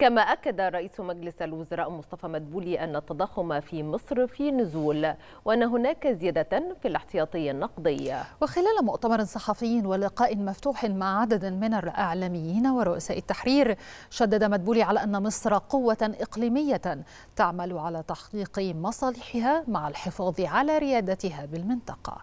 كما أكد رئيس مجلس الوزراء مصطفى مدبولي أن التضخم في مصر في نزول وأن هناك زيادة في الاحتياطي النقدي وخلال مؤتمر صحفي ولقاء مفتوح مع عدد من الإعلاميين ورؤساء التحرير شدد مدبولي على أن مصر قوة إقليمية تعمل على تحقيق مصالحها مع الحفاظ على ريادتها بالمنطقة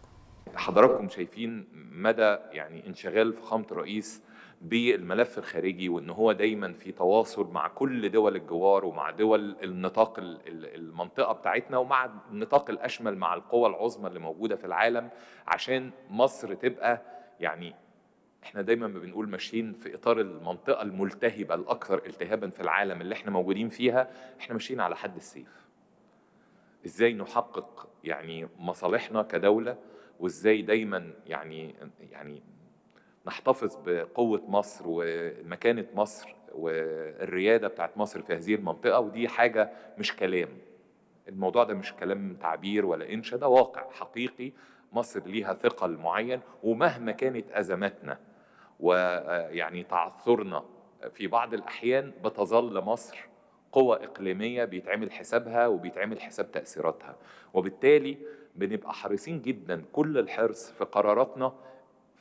حضراتكم شايفين مدى يعني انشغال فخامة الرئيس بالملف الخارجي وان هو دايما في تواصل مع كل دول الجوار ومع دول النطاق المنطقه بتاعتنا ومع النطاق الاشمل مع القوى العظمى اللي موجوده في العالم عشان مصر تبقى يعني احنا دايما ما بنقول ماشيين في اطار المنطقه الملتهبه الاكثر التهابا في العالم اللي احنا موجودين فيها احنا ماشيين على حد السيف ازاي نحقق يعني مصالحنا كدوله وازاي دايما يعني يعني نحتفظ بقوة مصر ومكانة مصر والريادة بتاعت مصر في هذه المنطقة ودي حاجة مش كلام الموضوع ده مش كلام تعبير ولا إنشاء ده واقع حقيقي مصر ليها ثقل معين ومهما كانت أزماتنا ويعني تعثرنا في بعض الأحيان بتظل مصر قوة إقليمية بيتعمل حسابها وبيتعمل حساب تأثيراتها وبالتالي بنبقى حريصين جدا كل الحرص في قراراتنا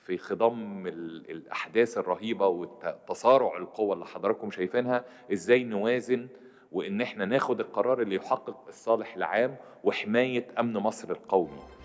في خضم الاحداث الرهيبه وتصارع القوى اللي حضراتكم شايفينها ازاي نوازن وان احنا ناخد القرار اللي يحقق الصالح العام وحمايه امن مصر القومي